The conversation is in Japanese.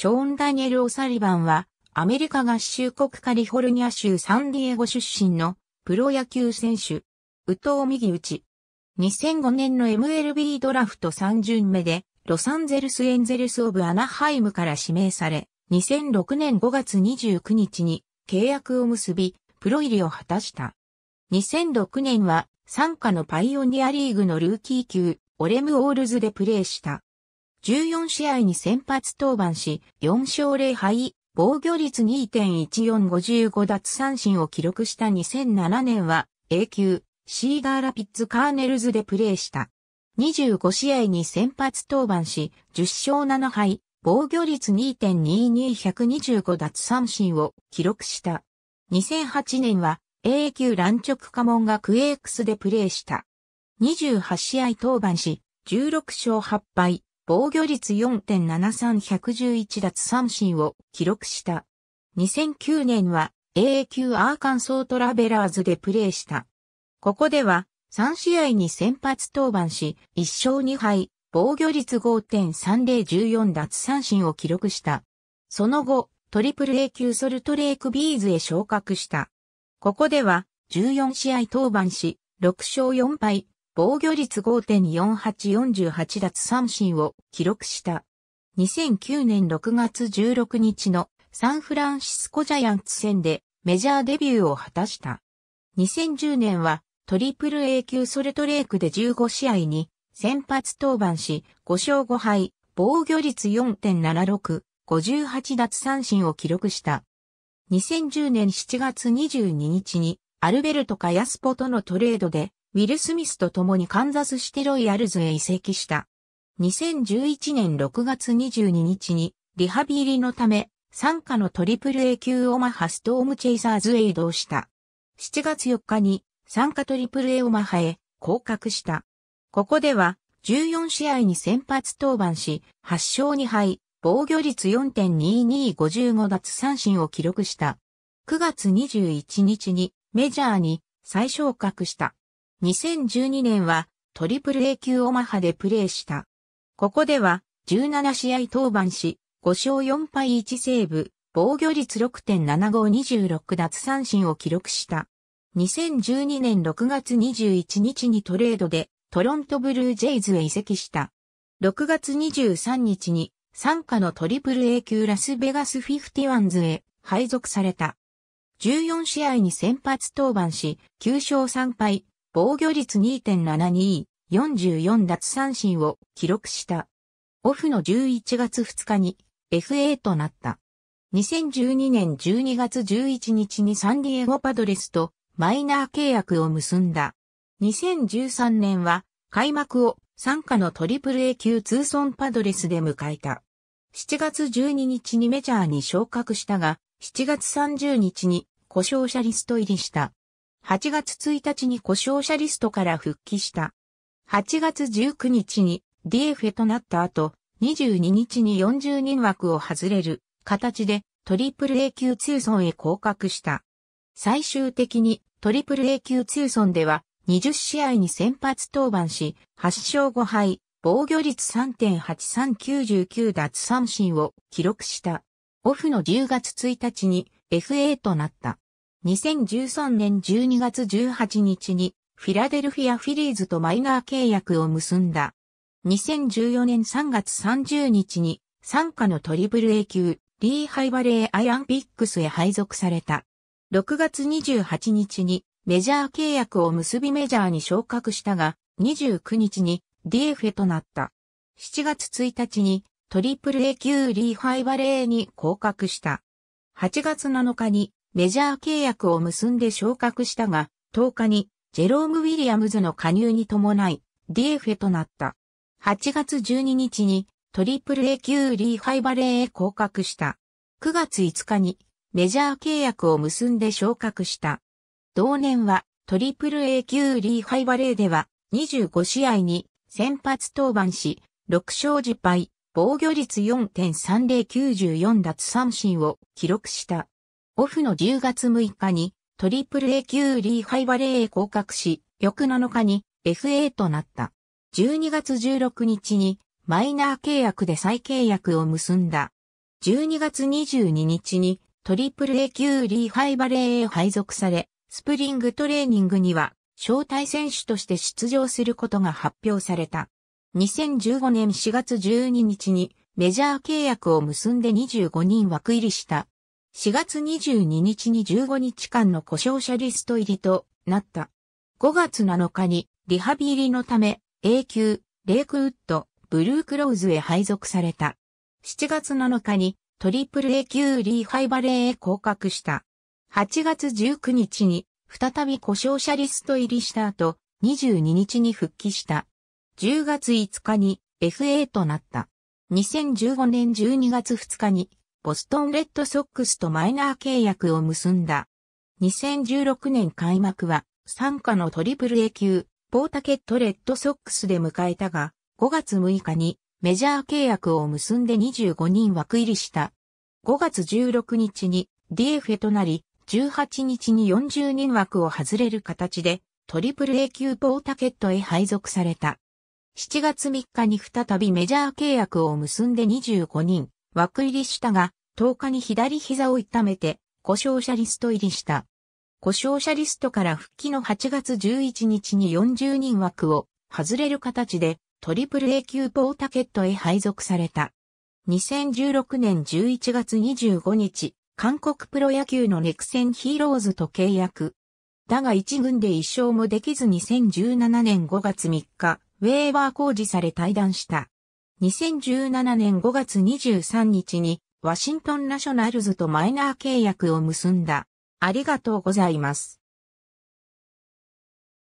ショーン・ダニエル・オサリバンは、アメリカ合衆国カリフォルニア州サンディエゴ出身のプロ野球選手、宇藤右打ち。2005年の MLB ドラフト3巡目で、ロサンゼルス・エンゼルス・オブ・アナハイムから指名され、2006年5月29日に契約を結び、プロ入りを果たした。2006年は、参加のパイオニアリーグのルーキー級、オレム・オールズでプレーした。14試合に先発登板し、4勝0敗、防御率2.1455奪三振を記録した2007年は A 級シーガーラピッツカーネルズでプレーした。25試合に先発登板し、10勝7敗、防御率2.22125奪三振を記録した。2008年は A 級乱直家門がクエークスでプレーした。28試合登板し、16勝8敗、防御率4.73111奪三振を記録した。2009年は AA 級アーカンソートラベラーズでプレーした。ここでは3試合に先発登板し、1勝2敗、防御率5.3014奪三振を記録した。その後、トリプル A 級ソルトレイクビーズへ昇格した。ここでは14試合登板し、6勝4敗、防御率5.4848奪三振を記録した。2009年6月16日のサンフランシスコジャイアンツ戦でメジャーデビューを果たした。2010年はトリプル A 級ソルトレークで15試合に先発登板し5勝5敗、防御率4.76、58奪三振を記録した。2010年7月22日にアルベルト・カヤスポとのトレードでウィル・スミスと共にカンザスシテロイヤルズへ移籍した。2011年6月22日にリハビリのため、参加のトリプル A 級オマハストームチェイサーズへ移動した。7月4日に参加トリプル A オマハへ降格した。ここでは14試合に先発登板し、8勝2敗、防御率4.2255奪三振を記録した。9月21日にメジャーに再昇格した。2012年はトリプル A 級オマハでプレーした。ここでは17試合登板し、5勝4敗1セーブ、防御率6.7526奪三振を記録した。2012年6月21日にトレードでトロントブルージェイズへ移籍した。6月23日に参加のトリプル A 級ラスベガスフィフティワンズへ配属された。14試合に先発登板し、9勝3敗、防御率2.72、44奪三振を記録した。オフの11月2日に FA となった。2012年12月11日にサンディエゴパドレスとマイナー契約を結んだ。2013年は開幕を参加のトリプル A 級ツーソンパドレスで迎えた。7月12日にメジャーに昇格したが、7月30日に故障者リスト入りした。8月1日に故障者リストから復帰した。8月19日に DF となった後、22日に40人枠を外れる形でトリプル A 級通村へ降格した。最終的にトリプル A 級通村では20試合に先発登板し、8勝5敗、防御率3.8399奪三振を記録した。オフの10月1日に FA となった。2013年12月18日にフィラデルフィアフィリーズとマイナー契約を結んだ。2014年3月30日に参加のトリプル A 級リーハイバレーアイアンピックスへ配属された。6月28日にメジャー契約を結びメジャーに昇格したが、29日に d f となった。7月1日にトリプル A 級リーハイバレーに降格した。8月7日にメジャー契約を結んで昇格したが、10日にジェローム・ウィリアムズの加入に伴い、d f ェとなった。8月12日にトリプル A 級リーハイバレーへ降格した。9月5日にメジャー契約を結んで昇格した。同年はトリプル A 級リーハイバレーでは25試合に先発登板し、6勝10敗、防御率4.3094奪三振を記録した。オフの10月6日にトリプル A 級リーハイバレーへ降格し、翌7日に FA となった。12月16日にマイナー契約で再契約を結んだ。12月22日にトリプル A 級リーハイバレーへ配属され、スプリングトレーニングには招待選手として出場することが発表された。2015年4月12日にメジャー契約を結んで25人枠入りした4月22日に15日間の故障者リスト入りとなった。5月7日にリハビリのため A 級、レイクウッド、ブルークローズへ配属された。7月7日にトリプル A 級リーハイバレーへ降格した。8月19日に再び故障者リスト入りした後、22日に復帰した。10月5日に FA となった。2015年12月2日にボストンレッドソックスとマイナー契約を結んだ。2016年開幕は、参加のトリプル A 級、ポータケットレッドソックスで迎えたが、5月6日にメジャー契約を結んで25人枠入りした。5月16日に DFA となり、18日に40人枠を外れる形で、トリプル A 級ポータケットへ配属された。7月3日に再びメジャー契約を結んで25人枠入りしたが、10日に左膝を痛めて、故障者リスト入りした。故障者リストから復帰の8月11日に40人枠を外れる形でトリプル A 級ポータケットへ配属された。2016年11月25日、韓国プロ野球のネクセンヒーローズと契約。だが一軍で一勝もできず2017年5月3日、ウェーバー工事され退団した。2017年5月23日にワシントンナショナルズとマイナー契約を結んだ。ありがとうございます。